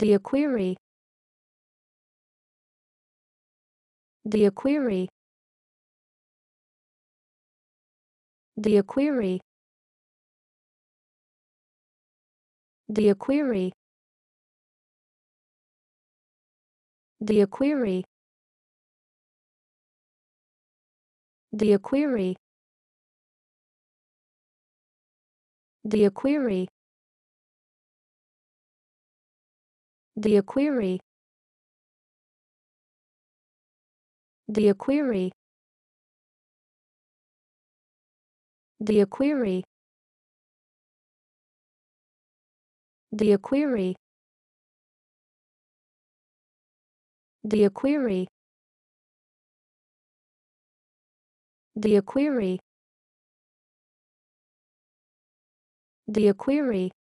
query. query. query. query. Diaquiri Diaquiri Diaquiri Diaquiri Diaquiri query. The query. The query. The query. The query. The query. The query. The query.